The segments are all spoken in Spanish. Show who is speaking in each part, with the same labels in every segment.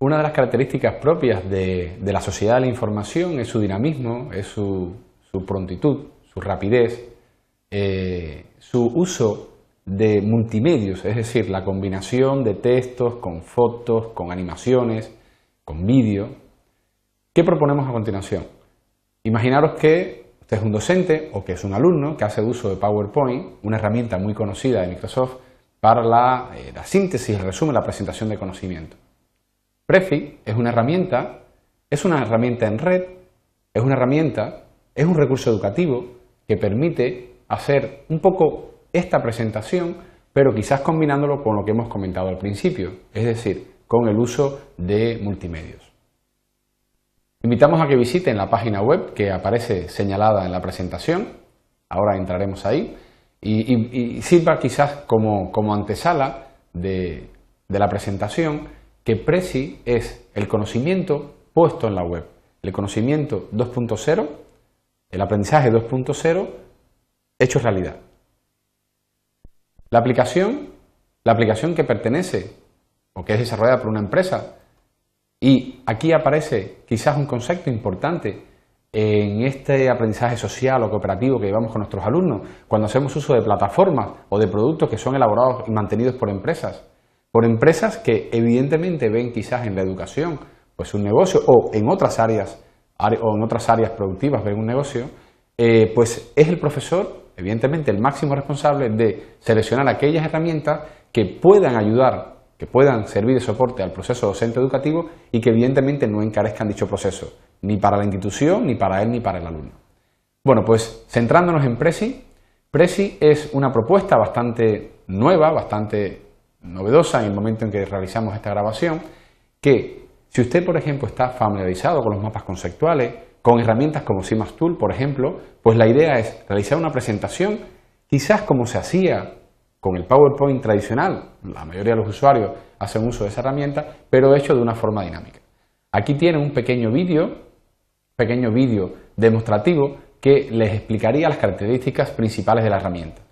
Speaker 1: Una de las características propias de, la sociedad de la información es su dinamismo, es su, prontitud, su rapidez, eh, su uso de multimedios, es decir, la combinación de textos con fotos, con animaciones, con vídeo. ¿Qué proponemos a continuación? Imaginaros que usted es un docente o que es un alumno que hace uso de PowerPoint, una herramienta muy conocida de Microsoft, para la, eh, la síntesis, el resumen, la presentación de conocimiento. Prefi es una herramienta, es una herramienta en red, es una herramienta, es un recurso educativo que permite hacer un poco esta presentación, pero quizás combinándolo con lo que hemos comentado al principio, es decir, con el uso de multimedios. Invitamos a que visiten la página web que aparece señalada en la presentación, ahora entraremos ahí, y, sirva quizás como, antesala de, de la presentación que Prezi es el conocimiento puesto en la web, el conocimiento 2.0, el aprendizaje 2.0 hecho realidad. La aplicación, la aplicación que pertenece o que es desarrollada por una empresa, y aquí aparece quizás un concepto importante en este aprendizaje social o cooperativo que llevamos con nuestros alumnos, cuando hacemos uso de plataformas o de productos que son elaborados y mantenidos por empresas por empresas que evidentemente ven quizás en la educación pues un negocio o en otras áreas o en otras áreas productivas ven un negocio, eh, pues es el profesor evidentemente el máximo responsable de seleccionar aquellas herramientas que puedan ayudar, que puedan servir de soporte al proceso docente educativo y que evidentemente no encarezcan dicho proceso, ni para la institución, ni para él, ni para el alumno. Bueno, pues centrándonos en Prezi, Prezi es una propuesta bastante nueva, bastante novedosa en el momento en que realizamos esta grabación, que si usted, por ejemplo, está familiarizado con los mapas conceptuales, con herramientas como SimasTool por ejemplo, pues la idea es realizar una presentación, quizás como se hacía con el PowerPoint tradicional, la mayoría de los usuarios hacen uso de esa herramienta, pero hecho de una forma dinámica. Aquí tiene un pequeño vídeo, pequeño vídeo demostrativo que les explicaría las características principales de la herramienta.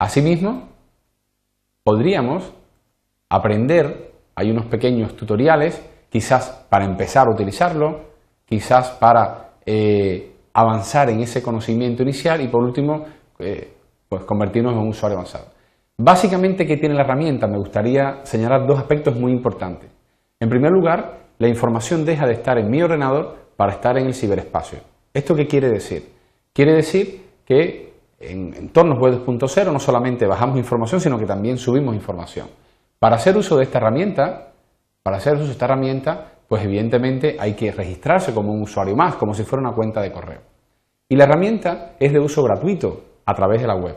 Speaker 1: Asimismo, podríamos aprender, hay unos pequeños tutoriales, quizás para empezar a utilizarlo, quizás para eh, avanzar en ese conocimiento inicial y por último, eh, pues convertirnos en un usuario avanzado. Básicamente, ¿qué tiene la herramienta? Me gustaría señalar dos aspectos muy importantes. En primer lugar, la información deja de estar en mi ordenador para estar en el ciberespacio. ¿Esto qué quiere decir? Quiere decir que en entornos web 2.0 no solamente bajamos información, sino que también subimos información. Para hacer uso de esta herramienta, para hacer uso de esta herramienta, pues evidentemente hay que registrarse como un usuario más, como si fuera una cuenta de correo. Y la herramienta es de uso gratuito a través de la web.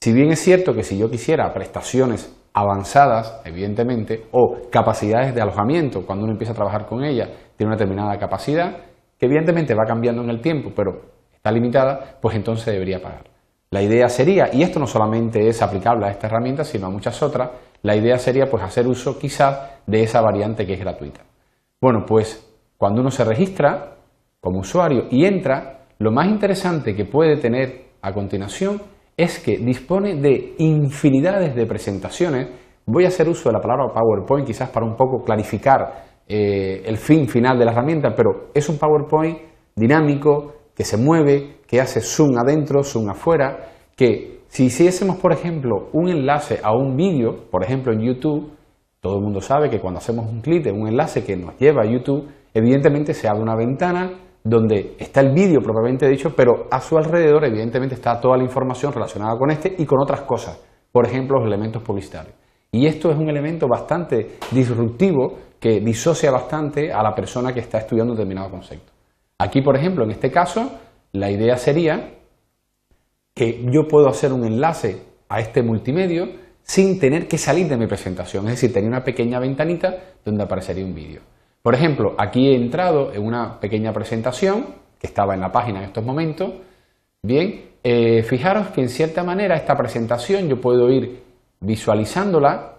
Speaker 1: Si bien es cierto que si yo quisiera prestaciones avanzadas, evidentemente, o capacidades de alojamiento, cuando uno empieza a trabajar con ella, tiene una determinada capacidad, que evidentemente va cambiando en el tiempo, pero está limitada, pues entonces debería pagar. La idea sería, y esto no solamente es aplicable a esta herramienta, sino a muchas otras, la idea sería pues hacer uso quizás de esa variante que es gratuita. Bueno, pues cuando uno se registra como usuario y entra, lo más interesante que puede tener a continuación es que dispone de infinidades de presentaciones. Voy a hacer uso de la palabra PowerPoint quizás para un poco clarificar eh, el fin final de la herramienta, pero es un PowerPoint dinámico, que se mueve, que hace zoom adentro, zoom afuera, que si hiciésemos, por ejemplo, un enlace a un vídeo, por ejemplo en YouTube, todo el mundo sabe que cuando hacemos un clic en un enlace que nos lleva a YouTube, evidentemente se abre una ventana donde está el vídeo propiamente dicho, pero a su alrededor evidentemente está toda la información relacionada con este y con otras cosas, por ejemplo los elementos publicitarios. Y esto es un elemento bastante disruptivo que disocia bastante a la persona que está estudiando determinado concepto. Aquí, por ejemplo, en este caso, la idea sería que yo puedo hacer un enlace a este multimedio sin tener que salir de mi presentación, es decir, tener una pequeña ventanita donde aparecería un vídeo. Por ejemplo, aquí he entrado en una pequeña presentación que estaba en la página en estos momentos. Bien, eh, fijaros que en cierta manera esta presentación yo puedo ir visualizándola,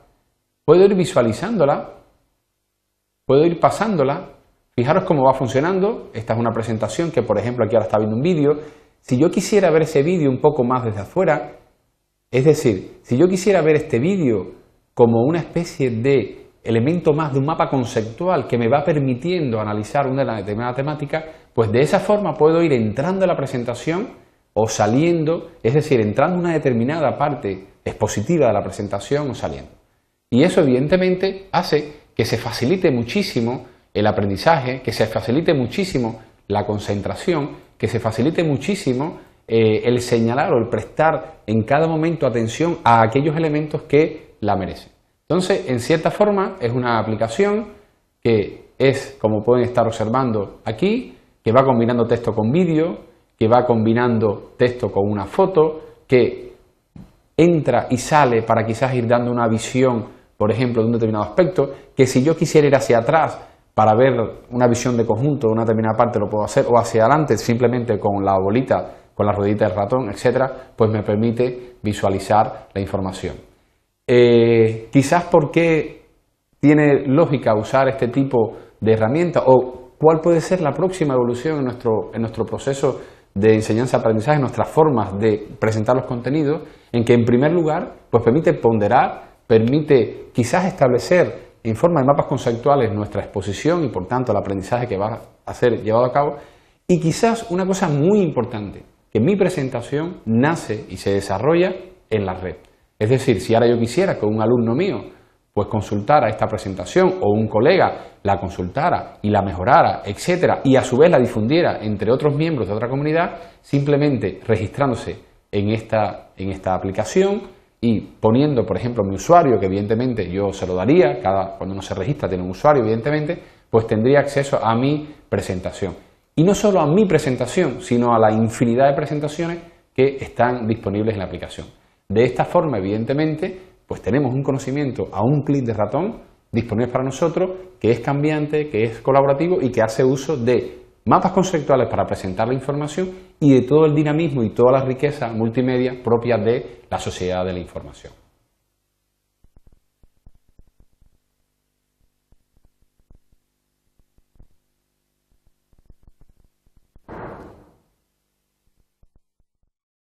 Speaker 1: puedo ir visualizándola, puedo ir pasándola Fijaros cómo va funcionando. Esta es una presentación que, por ejemplo, aquí ahora está viendo un vídeo. Si yo quisiera ver ese vídeo un poco más desde afuera, es decir, si yo quisiera ver este vídeo como una especie de elemento más de un mapa conceptual que me va permitiendo analizar una determinada temática, pues de esa forma puedo ir entrando a la presentación o saliendo, es decir, entrando a una determinada parte expositiva de la presentación o saliendo. Y eso evidentemente hace que se facilite muchísimo el aprendizaje, que se facilite muchísimo la concentración, que se facilite muchísimo eh, el señalar o el prestar en cada momento atención a aquellos elementos que la merecen. Entonces, en cierta forma, es una aplicación que es, como pueden estar observando aquí, que va combinando texto con vídeo, que va combinando texto con una foto, que entra y sale para quizás ir dando una visión, por ejemplo, de un determinado aspecto, que si yo quisiera ir hacia atrás para ver una visión de conjunto de una determinada parte lo puedo hacer, o hacia adelante simplemente con la bolita, con la ruedita del ratón, etcétera, pues me permite visualizar la información. Eh, quizás quizás qué tiene lógica usar este tipo de herramientas o cuál puede ser la próxima evolución en nuestro, en nuestro proceso de enseñanza-aprendizaje, nuestras formas de presentar los contenidos, en que en primer lugar pues permite ponderar, permite quizás establecer en forma de mapas conceptuales nuestra exposición y por tanto el aprendizaje que va a ser llevado a cabo. Y quizás una cosa muy importante, que mi presentación nace y se desarrolla en la red. Es decir, si ahora yo quisiera que un alumno mío pues consultara esta presentación o un colega la consultara y la mejorara, etcétera, y a su vez la difundiera entre otros miembros de otra comunidad, simplemente registrándose en esta, en esta aplicación, y poniendo, por ejemplo, mi usuario, que evidentemente yo se lo daría, cada, cuando uno se registra tiene un usuario, evidentemente, pues tendría acceso a mi presentación. Y no solo a mi presentación, sino a la infinidad de presentaciones que están disponibles en la aplicación. De esta forma, evidentemente, pues tenemos un conocimiento a un clic de ratón disponible para nosotros, que es cambiante, que es colaborativo y que hace uso de mapas conceptuales para presentar la información y de todo el dinamismo y toda la riqueza multimedia propia de la sociedad de la información.